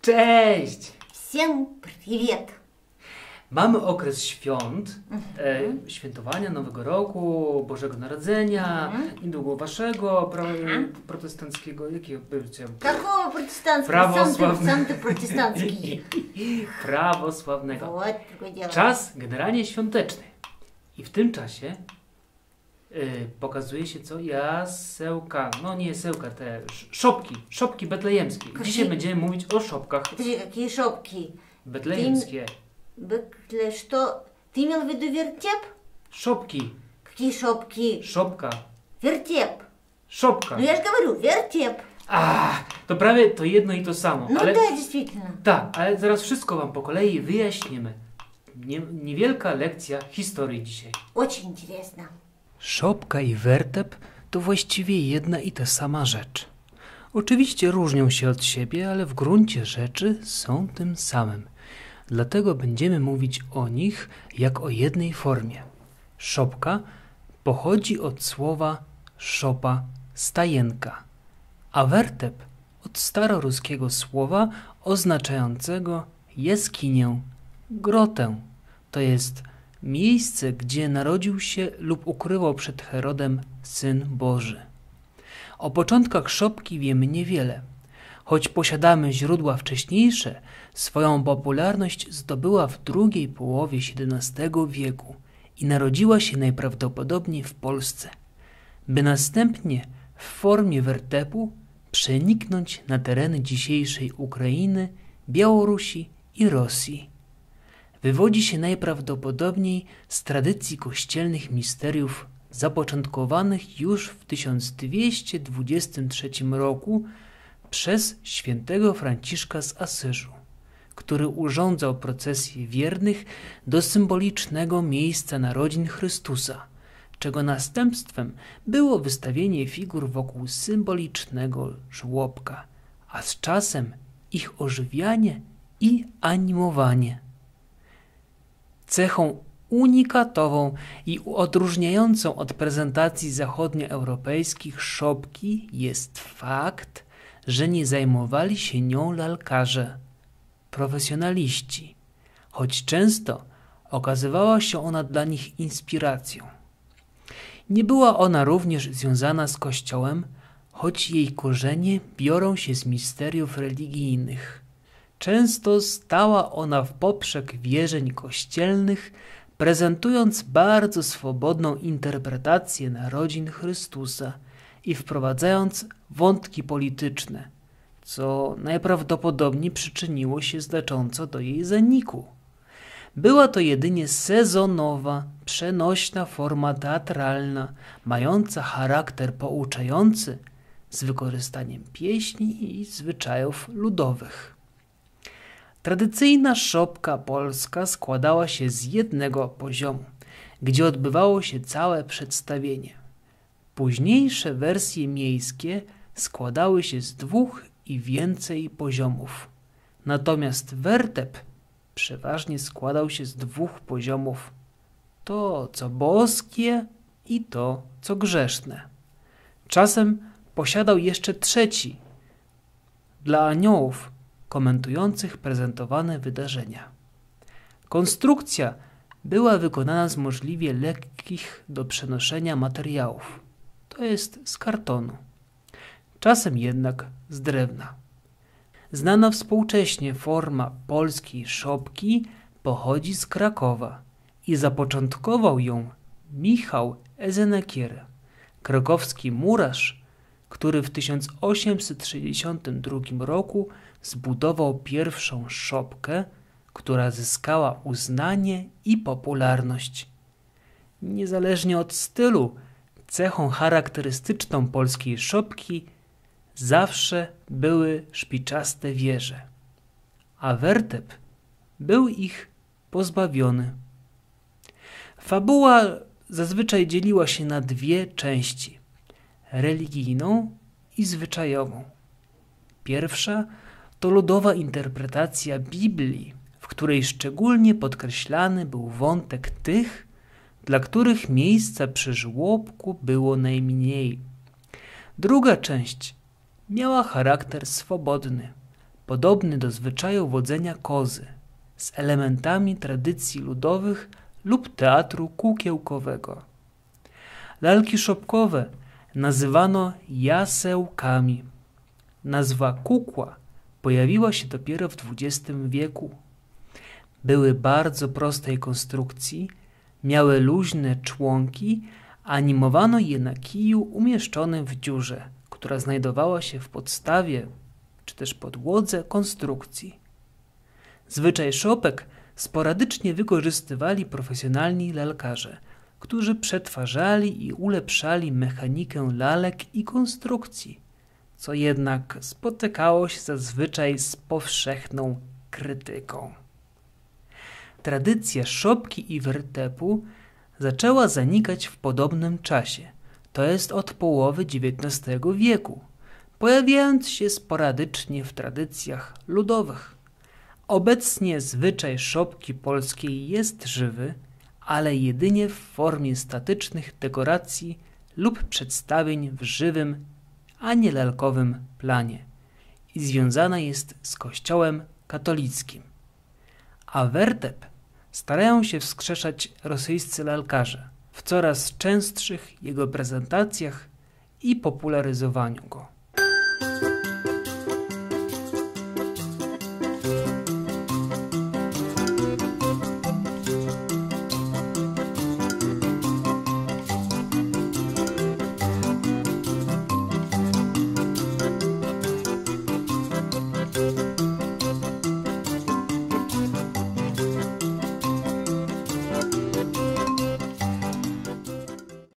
Cześć! Всем привет! Mamy okres świąt, e, mhm. świętowania Nowego Roku, Bożego Narodzenia, mhm. niedługo waszego, prawo protestanckiego, jakiego bycie? Какого протестантского? Сам ты, Prawosławnego. Czas generalnie świąteczny. I w tym czasie Y, pokazuje się co? Jasełka, no nie jasełka, te szopki, szopki betlejemskie. Dzisiaj będziemy mówić o szopkach jakie szopki. betlejemskie. Быкле что? Ty имел в Szopki. вертеп? Szopki, szopka, Вертеп. szopka. No ja już mówię вертеп. A, to prawie to jedno i to samo, No ale jest действительно. tak, ale zaraz wszystko Wam po kolei wyjaśnimy. Nie, niewielka lekcja historii dzisiaj. Очень interesna. Szopka i wertep to właściwie jedna i ta sama rzecz. Oczywiście różnią się od siebie, ale w gruncie rzeczy są tym samym. Dlatego będziemy mówić o nich jak o jednej formie. Szopka pochodzi od słowa szopa, stajenka, a wertep od staroruskiego słowa oznaczającego jaskinię, grotę, to jest miejsce, gdzie narodził się lub ukrywał przed Herodem Syn Boży. O początkach szopki wiemy niewiele. Choć posiadamy źródła wcześniejsze, swoją popularność zdobyła w drugiej połowie XVII wieku i narodziła się najprawdopodobniej w Polsce, by następnie w formie wertepu przeniknąć na tereny dzisiejszej Ukrainy, Białorusi i Rosji wywodzi się najprawdopodobniej z tradycji kościelnych misteriów zapoczątkowanych już w 1223 roku przez świętego Franciszka z Asyżu, który urządzał procesję wiernych do symbolicznego miejsca narodzin Chrystusa, czego następstwem było wystawienie figur wokół symbolicznego żłobka, a z czasem ich ożywianie i animowanie cechą unikatową i odróżniającą od prezentacji zachodnioeuropejskich szopki jest fakt, że nie zajmowali się nią lalkarze, profesjonaliści, choć często okazywała się ona dla nich inspiracją. Nie była ona również związana z Kościołem, choć jej korzenie biorą się z misteriów religijnych – Często stała ona w poprzek wierzeń kościelnych, prezentując bardzo swobodną interpretację narodzin Chrystusa i wprowadzając wątki polityczne, co najprawdopodobniej przyczyniło się znacząco do jej zaniku. Była to jedynie sezonowa, przenośna forma teatralna, mająca charakter pouczający z wykorzystaniem pieśni i zwyczajów ludowych. Tradycyjna szopka polska składała się z jednego poziomu, gdzie odbywało się całe przedstawienie. Późniejsze wersje miejskie składały się z dwóch i więcej poziomów. Natomiast wertep przeważnie składał się z dwóch poziomów. To, co boskie i to, co grzeszne. Czasem posiadał jeszcze trzeci. Dla aniołów komentujących prezentowane wydarzenia. Konstrukcja była wykonana z możliwie lekkich do przenoszenia materiałów, to jest z kartonu, czasem jednak z drewna. Znana współcześnie forma polskiej szopki pochodzi z Krakowa i zapoczątkował ją Michał Ezenekier, krakowski murarz, który w 1862 roku zbudował pierwszą szopkę, która zyskała uznanie i popularność. Niezależnie od stylu, cechą charakterystyczną polskiej szopki zawsze były szpiczaste wieże, a wertep był ich pozbawiony. Fabuła zazwyczaj dzieliła się na dwie części – religijną i zwyczajową. Pierwsza to ludowa interpretacja Biblii, w której szczególnie podkreślany był wątek tych, dla których miejsca przy żłobku było najmniej. Druga część miała charakter swobodny, podobny do zwyczaju wodzenia kozy, z elementami tradycji ludowych lub teatru kukiełkowego. Lalki szopkowe nazywano jasełkami. Nazwa kukła – pojawiła się dopiero w XX wieku. Były bardzo prostej konstrukcji, miały luźne członki, animowano je na kiju umieszczonym w dziurze, która znajdowała się w podstawie czy też podłodze konstrukcji. Zwyczaj szopek sporadycznie wykorzystywali profesjonalni lalkarze, którzy przetwarzali i ulepszali mechanikę lalek i konstrukcji – co jednak spotykało się zazwyczaj z powszechną krytyką. Tradycja szopki i wertepu zaczęła zanikać w podobnym czasie, to jest od połowy XIX wieku, pojawiając się sporadycznie w tradycjach ludowych. Obecnie zwyczaj szopki polskiej jest żywy, ale jedynie w formie statycznych dekoracji lub przedstawień w żywym ani lalkowym planie i związana jest z Kościołem katolickim. A wertep starają się wskrzeszać rosyjscy lalkarze w coraz częstszych jego prezentacjach i popularyzowaniu go.